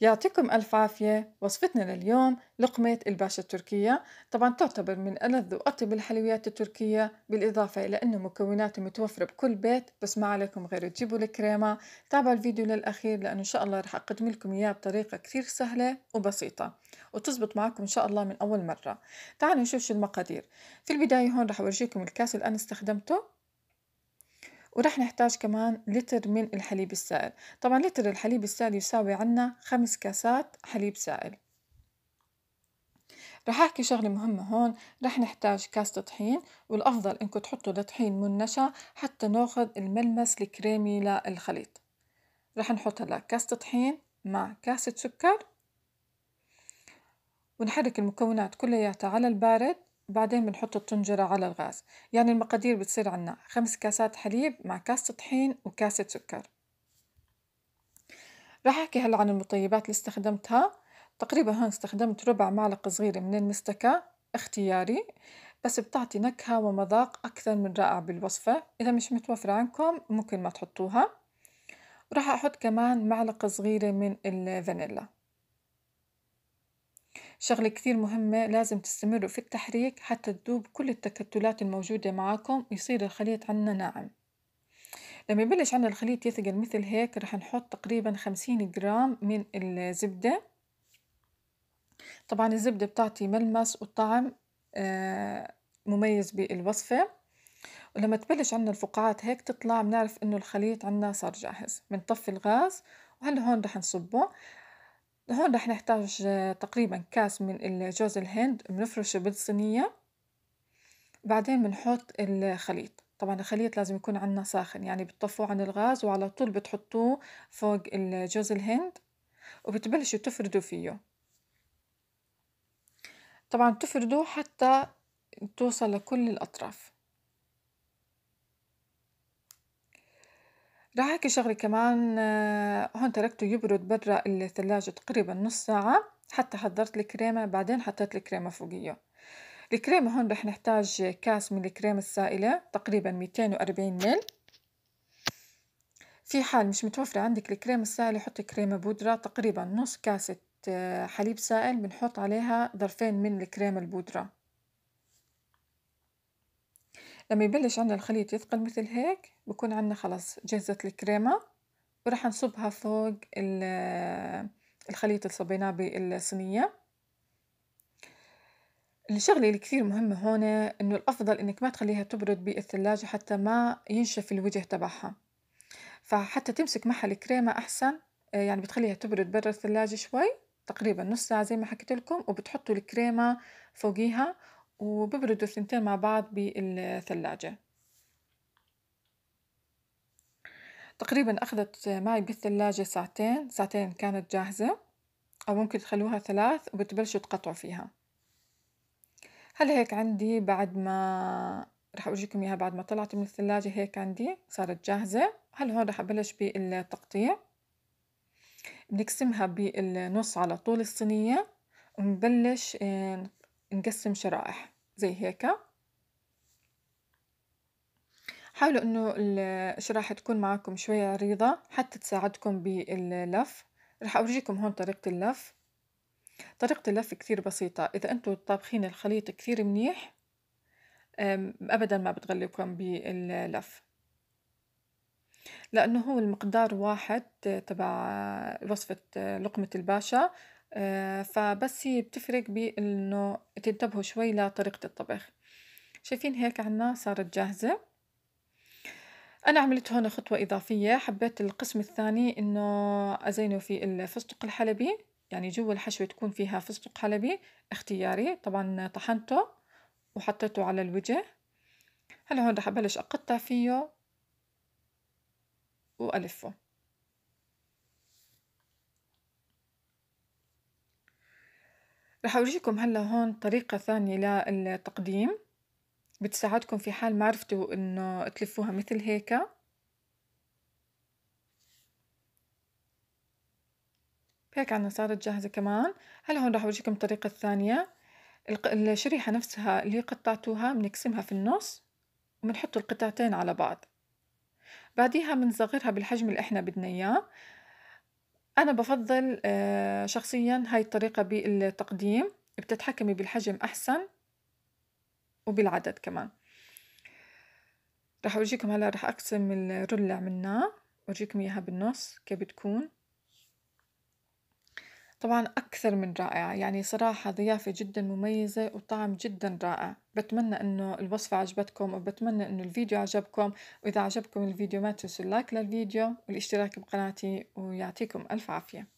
يعطيكم ألف عافية وصفتنا لليوم لقمة الباشا التركية طبعا تعتبر من ألذ وأطيب الحلويات التركية بالإضافة إلى أنه مكوناتها متوفرة بكل بيت بس ما عليكم غير تجيبوا الكريمة تابعوا الفيديو للأخير لأنه إن شاء الله رح أقدم لكم إياه بطريقة كثير سهلة وبسيطة وتزبط معكم إن شاء الله من أول مرة تعالوا نشوف شو المقادير في البداية هون رح أورجيكم الكاس اللي أنا استخدمته ورح نحتاج كمان لتر من الحليب السائل طبعا لتر الحليب السائل يساوي عنا خمس كاسات حليب سائل رح احكي شغله مهمه هون رح نحتاج كاس طحين والافضل انكم تحطوا لطحين منشا حتى ناخذ الملمس الكريمي للخليط رح نحط هلا كاس طحين مع كاسة سكر ونحرك المكونات كلياتها على البارد بعدين بنحط الطنجرة على الغاز يعني المقادير بتصير عنا خمس كاسات حليب مع كاسة طحين وكاسة سكر راح أحكي هلا عن المطيبات اللي استخدمتها تقريبا هون استخدمت ربع معلقة صغيرة من المستكة اختياري بس بتعطي نكهة ومذاق أكثر من رائع بالوصفة إذا مش متوفرة عندكم ممكن ما تحطوها راح أحط كمان معلقة صغيرة من الفانيلا شغلة كتير مهمة لازم تستمروا في التحريك حتى تذوب كل التكتلات الموجودة معاكم ويصير الخليط عنا ناعم لما يبلش عنا الخليط يثقل مثل هيك رح نحط تقريبا خمسين جرام من الزبدة طبعا الزبدة بتعطي ملمس وطعم آه، مميز بالوصفة ولما تبلش عنا الفقاعات هيك تطلع بنعرف انه الخليط عنا صار جاهز بنطفي الغاز وهلا هون رح نصبه هون رح نحتاج آه، تقريبا كاس من جوز الهند بنفرشه بالصينية بعدين بنحط الخليط طبعا الخليط لازم يكون عنا ساخن يعني بتطفوه عن الغاز وعلى طول بتحطوه فوق جوز الهند وبتبلشوا تفردوا فيه طبعا تفردوه حتى توصل لكل الأطراف راح أحكي شغلة كمان آه، هون تركته يبرد برا الثلاجة تقريبا نص ساعة حتى حضرت الكريمة بعدين حطيت الكريمة فوقيه الكريمة هون رح نحتاج كاس من الكريمة السائلة تقريبا 240 مل في حال مش متوفرة عندك الكريمة السائلة حطي كريمة بودرة تقريبا نص كاسة آه، حليب سائل بنحط عليها ضرفين من الكريمة البودرة لما يبلش عنا الخليط يثقل مثل هيك بكون عنا خلص جهزت الكريمة وراح نصبها فوق الخليط اللي صبيناه بالصينية الشغلة اللي كثير مهمة هون انه الافضل انك ما تخليها تبرد بالثلاجة حتى ما ينشف الوجه تبعها فحتى تمسك معها الكريمة احسن آه، يعني بتخليها تبرد برا الثلاجة شوي تقريبا نص ساعة زي ما حكيت لكم وبتحطوا الكريمة فوقيها وببردوا الثنتين مع بعض بالثلاجة تقريبا أخذت معي بالثلاجة ساعتين ساعتين كانت جاهزة أو ممكن تخلوها ثلاث وبتبلشوا تقطعوا فيها هل هيك عندي بعد ما رح أورجيكم إياها بعد ما طلعت من الثلاجة هيك عندي صارت جاهزة هل هون رح أبلش بالتقطيع بنقسمها بالنص على طول الصينية ونبلش آه، نقسم شرائح زي هيك حاولوا انه الشرائح تكون معاكم شوية عريضة حتى تساعدكم باللف رح اورجيكم هون طريقة اللف طريقة اللف كثير بسيطة إذا انتم طابخين الخليط كثير منيح أبدا ما بتغلبكم باللف لأنه هو المقدار واحد تبع وصفة لقمة الباشا آه، فبس هي بتفرق بإنه تنتبهوا شوي لطريقة الطبخ شايفين هيك عنا صارت جاهزة أنا عملت هون خطوة إضافية حبيت القسم الثاني إنه أزينه في الفستق الحلبي يعني جوا الحشوة تكون فيها فستق حلبي اختياري طبعا طحنته وحطيته على الوجه هلا هون رح أبلش أقطع فيه وألفه راح أورجيكم هلا هون طريقة ثانية للتقديم بتساعدكم في حال ما عرفتوا إنه تلفوها مثل هيك هيك عنا صارت جاهزة كمان هلا هون راح أورجيكم الطريقة الثانية الشريحة نفسها اللي قطعتوها بنقسمها في النص وبنحط القطعتين على بعض بعديها بنصغرها بالحجم اللي احنا بدنا اياه أنا بفضل آه، شخصيا هاي الطريقة بالتقديم بتتحكمي بالحجم أحسن وبالعدد كمان رح أورجيكم هلا رح أقسم الرلع عملناه أورجيكم إياها بالنص كيف بتكون طبعا أكثر من رائعة يعني صراحة ضيافة جدا مميزة وطعم جدا رائع بتمنى أنه الوصفة عجبتكم وبتمنى أنه الفيديو عجبكم وإذا عجبكم الفيديو ما تنسوا اللايك للفيديو والاشتراك بقناتي ويعطيكم ألف عافية